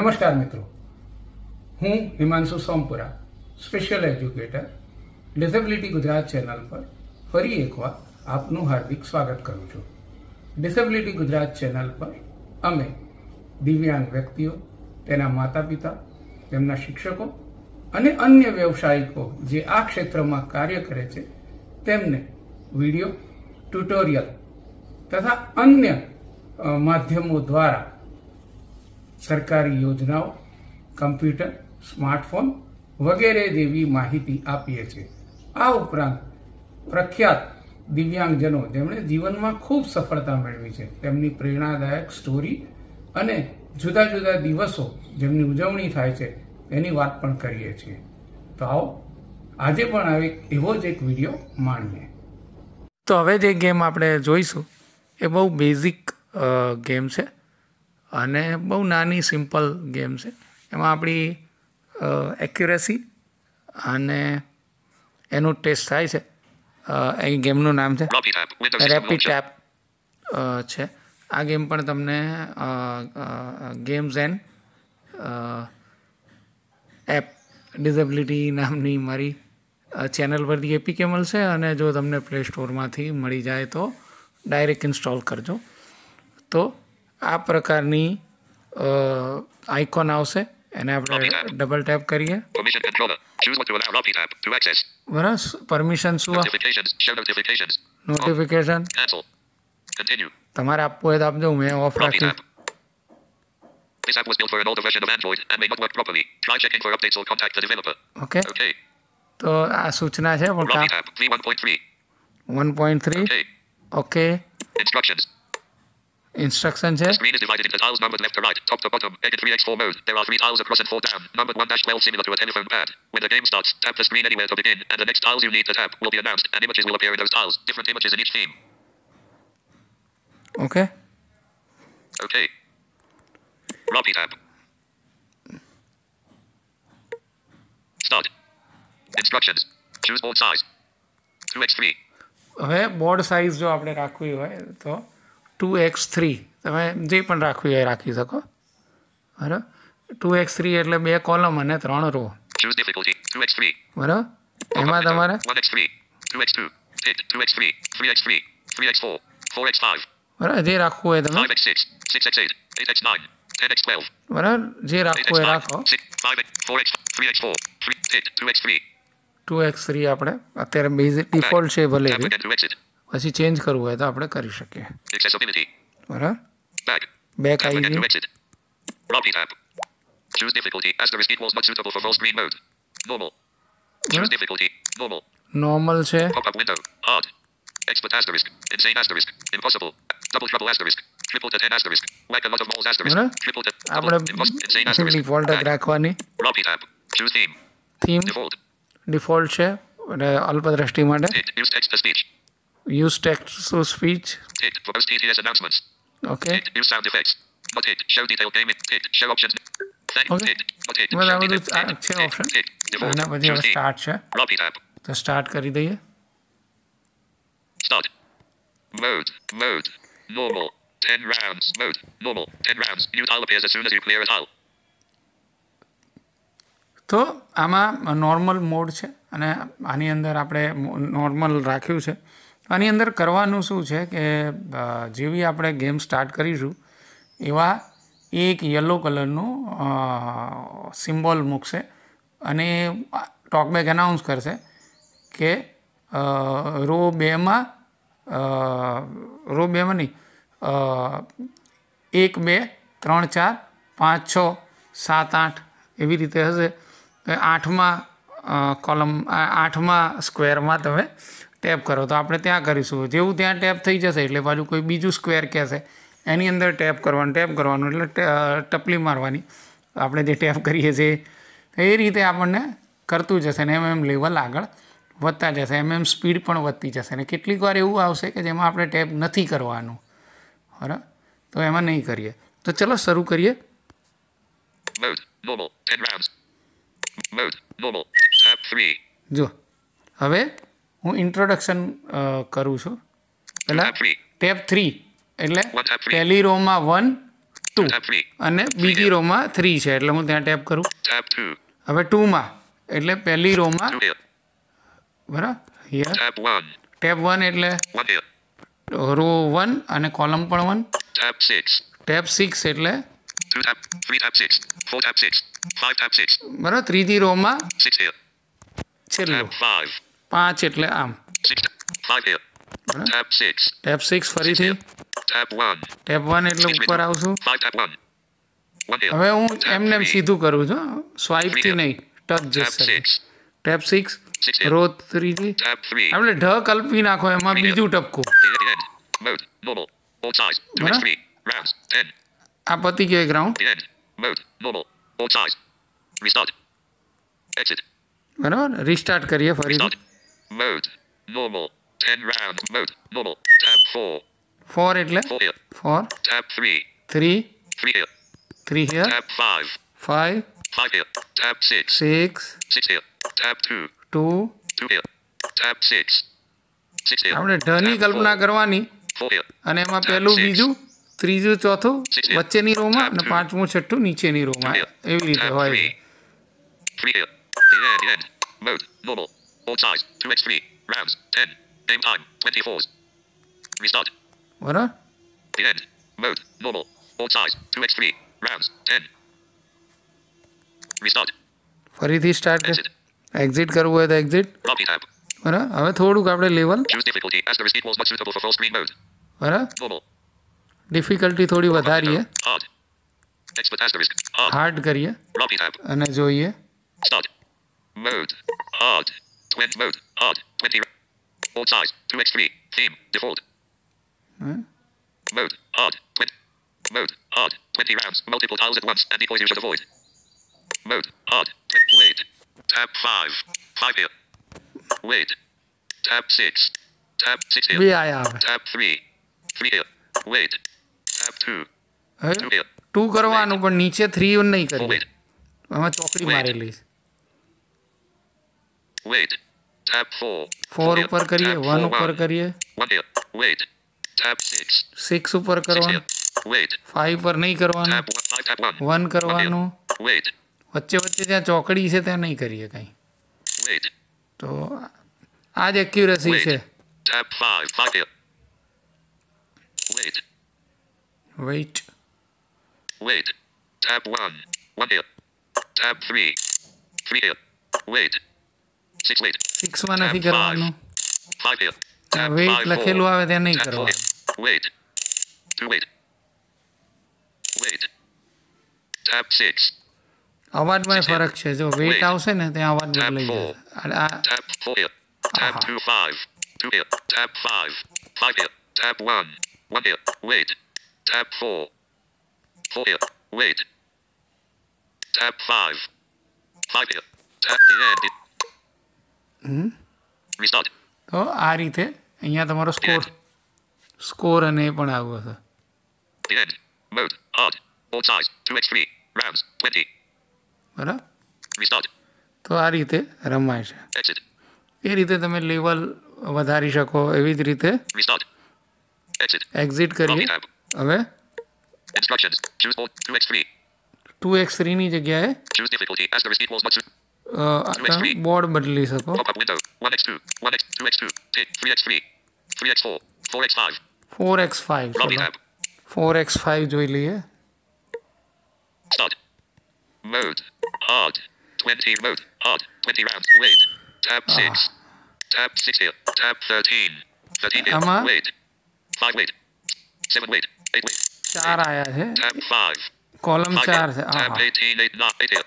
નમસ્કાર મિત્રો હું Himanshu Sompura special educator disability Gujarat channel પર ફરી એકવાર આપનું હાર્દિક સ્વાગત કરું છું ડિસેબિલિટી ગુજરાત ચેનલ પર અમે દિવ્યાંગ વ્યક્તિઓ તેના માતા પિતા તેમના શિક્ષકો અને અન્ય વ્યવસાયિકો જે આ ક્ષેત્રમાં કાર્ય કરે છે તેમને વિડીયો ટ્યુટોરિયલ તથા અન્ય માધ્યમો દ્વારા સરકારી યોજનાઓ કમ્પ્યુટર સ્માર્ટફોન વગેરે જેવી માહિતી આપીએ છીએ આ ઉપરાંત પ્રખ્યાત દિવ્યાંગજનો જેમણે જીવનમાં ખૂબ સફળતા મેળવી છે તેમની પ્રેરણાદાયક સ્ટોરી અને જુદા જુદા દિવસો જેમની ઉજવણી થાય છે એની વાત પણ કરીએ છીએ તો આવો આજે પણ આવે એવો જ એક વિડીયો માણીએ તો હવે જે ગેમ આપણે જોઈશું એ બહુ બેઝિક ગેમ છે અને બહુ નાની સિમ્પલ ગેમ છે એમાં આપણી એક્યુરેસી અને એનું ટેસ્ટ થાય છે અહીં ગેમનું નામ છે રેપિડ ટેપ છે આ ગેમ પણ તમને ગેમ્સ એન્ડ એપ ડિઝેબિલિટી નામની મારી ચેનલ પરથી એપીકે મળશે અને જો તમને પ્લે સ્ટોરમાંથી મળી જાય તો ડાયરેક્ટ ઇન્સ્ટોલ કરજો તો આ પ્રકારની આઇકોન આવશે એને આપણે ડબલ ટેપ કરીએ બરાબર પરમિશન શું નોટિફિકેશન તમારે આપવું હોય તો આપજો મેં ઓફ રાખ્યું This app was built for an older version of Android and may not work properly. Try checking for updates or contact the developer. Okay. Okay. તો આ સૂચના છે પણ 1.3 1.3 okay instructions Instructions: The screen is divided into tiles numbered left to right, top to bottom, edit 3x4 mode. There are three tiles across and four down, numbered 1 dash 12 similar to a telephone pad. When the game starts, tap the screen anywhere to begin, and the next tiles you need to tap will be announced, and images will appear in those tiles, different images in each theme. Okay. Okay. Robbie tab. Start. Instructions. Choose board size. 2x3. હવે board size જો આપણે રાખવી હોય તો two x three તમે જે પણ રાખવી હોય રાખી શકો બરાબર ટુ એક્સ થ્રી એટલે બે કોલમ અને ત્રણ રો બરાબર એમાં તમારે બરાબર જે રાખવું હોય તમે બરાબર જે રાખવું હોય રાખો ટુ એક્સ થ્રી આપણે અત્યારે બેઝિક ડિફોલ્ટ છે ભલે પછી ચેન્જ કરવું હોય તો આપણે કરી શકીએ બરાબર બેક આવી ગયું Choose difficulty. Asterisk equals not suitable for full screen mode. Normal. Choose difficulty. Normal. Normal છે. Pop-up window. Odd. Expert asterisk. Insane asterisk. Impossible. Double trouble asterisk. Triple to ten asterisk. Like a lot of moles asterisk. Triple to double. Insane asterisk. Default રાખવાની. Lobby tab. Choose theme. Theme. Default. Default છે. અલ્પદ્રષ્ટિ માટે. Use text to speech. Use text to speech. Hit for TTS announcements. Okay. Hit new sound effects. But hit show detail game. Hit show options. Okay. બધા બધું છે option એના પછી હવે start છે તો સ્ટાર્ટ કરી દઈએ Start. Mode. Mode. Normal. 10 rounds. Mode. Normal. 10 rounds. New tile appears as soon as you clear a tile. તો આમાં નોર્મલ મોડ છે અને આની અંદર આપણે નોર્મલ રાખ્યું છે આની અંદર કરવાનું શું છે કે જેવી આપણે ગેમ સ્ટાર્ટ કરીશું એવા એક યલો કલરનું સિમ્બોલ મૂકશે અને ટોકબેક એનાઉન્સ કરશે કે રો બેમાં રો બેમાં નહીં એક બે ત્રણ ચાર પાંચ છ સાત આઠ એવી રીતે હશે આઠમાં કોલમ આઠમાં સ્ક્વેરમાં તમે ટેપ કરો તો આપણે ત્યાં કરીશું જેવું ત્યાં ટેપ થઈ જશે એટલે પાછું કોઈ બીજું સ્ક્વેર કહેશે એની અંદર ટેપ કરવાનું ટેપ કરવાનું એટલે ટપલી મારવાની આપણે જે ટેપ કરીએ છીએ એ રીતે આપણને કરતું જશે ને એમ એમ લેવલ આગળ વધતા જશે એમ એમ સ્પીડ પણ વધતી જશે ને કેટલીક વાર એવું આવશે કે જેમાં આપણે ટેપ નથી કરવાનું બરાબર તો એમાં નહીં કરીએ તો ચલો શરૂ કરીએ જો હવે હું ઇન્ટ્રોડક્શન કરું છું પહેલાં ટેપ થ્રી એટલે પહેલી રોમાં વન ટુ અને બીજી રોમાં થ્રી છે એટલે હું ત્યાં ટેપ કરું હવે ટુમાં એટલે પહેલી રોમાં બરાબર હિયર ટેપ વન એટલે રો વન અને કોલમ પણ વન ટેપ સિક્સ એટલે બરાબર ત્રીજી રોમાં છેલ્લું 5 એટલે આમ બરાબર F6 F6 ફરીથી F1 F1 એટલે ઉપર આવું છું બરાબર હવે હું એમ ને એમ સીધું કરું છું હો સ્વાઇપ થી નહીં ટચ જ સર F6 F6 રોટ ફરીથી F3 હવે ઢકલ્પી નાખો એમાં બીજો ટપકો બરાબર નેક્સ્ટલી રાઉન્ડ આપો ટીક ગ્રાઉન્ડ બરાબર નેક્સ્ટલી રીસ્ટાર્ટ કરો ફરીથી Mode. Normal. 10 round. Mode. Normal. Tab 4. 4 એટલે 4. Tab 3. 3. 3 here. 3 here. Tab 5. 5. 5 here. Tab 6. 6. 6 here. Tab 2. 2. 2 here. Tab 6. 6 here. આપણે ઢની કલ્પના કરવાની અને એમાં પહેલું બીજું ત્રીજું ચોથું વચ્ચેની રોમાં અને પાંચમું છઠ્ઠું નીચેની રોમાં એવી રીતે હોય છે Font size 2x3. rounds 10. game time 24s. Restart. What? Are? The end. Mode normal. Font size 2x3. rounds 10. Restart. Exit. Exit. ફરીથી સ્ટાર્ટ એક્ઝિટ કરવું હોય તો એક્ઝિટ બરાબર Hard. થોડુંક આપણે Hard. Hard. ડિફિકલ્ટી થોડી વધારીએ હાર્ડ કરીએ અને જોઈએ Start. Mode. Hard. Went mode. Odd. 20. Old size. 2x3. Theme. Default. Huh? Mode. Odd. 20. Mode. Odd. 20 rounds. Multiple tiles at once. And decoys use the void. Mode. Odd. Wait. Tab 5. 5 here. Wait. Tab 6. Tab 6 here. Yeah, Tab 3. 3 here. Wait. Tab 2. Huh? 2 here. 2 કરવાનું પણ niche 3 નહીં કર્યું આમાં ચોકડી મારેલી છે Wait. Tab 4. 4 ઉપર કરીએ 1 ઉપર કરીએ Wait. Tab 6. 6 ઉપર કરવાનું Wait. 5 પર નહીં કરવાનું 1 કરવાનું Wait. વચ્ચે વચ્ચે જ્યાં ચોકડી છે ત્યાં નહીં કરીએ કંઈ Wait. તો આ જ એક્યુરસી છે Tab 5. Wait. Wait. Wait. Tab 1. 1 here. Tab 3. 3 here. Wait. Six માં નથી કરવાનું વેઇટ લખેલું આવે ત્યાં નહીં કરવાનું wait wait wait tab six અવાજમાં ફરક છે જો વેઇટ આવશે ને ત્યાં અવાજ બદલાઈ જાય tab 4 tab 2 5 2 tab 5 5 tab 1 1 wait tab 4 4 wait tab 5 5 tab the end તો આ રીતે અહીંયા તમારો સ્કોર સ્કોર અને એ પણ આવ્યો હશે બરાબર તો આ રીતે રમાય છે એ રીતે તમે લેવલ વધારી શકો એવી જ રીતે એક્ઝિટ કરીએ હવે ટુ એક્સ થ્રીની જગ્યાએ બોર્ડ બદલી શકો four x five four x five જોઈ લઈએ Mode. Hard. 20 mode. Hard. 20 rounds. Wait. Tab 6. Tab 6 here. Tab 13. 13 here. Ama? Wait. 5 wait. 7 wait. 8 wait. 4 આયા છે tab 5 કોલમ 4 છે tab 18 8 9 8 here.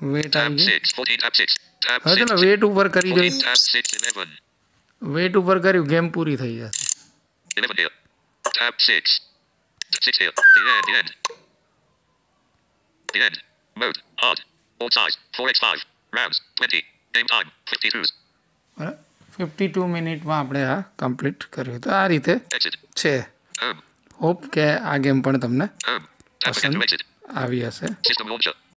વેટ આવી ગયું હવે ચલો વેટ ઉપર કરી દઈએ વેટ ઉપર કર્યું ગેમ પૂરી થઈ જશે ફિફ્ટી ટુ મિનિટમાં આપણે આ કમ્પ્લીટ કર્યું તો આ રીતે છે હોપ કે આ ગેમ પણ તમને પસંદ આવી હશે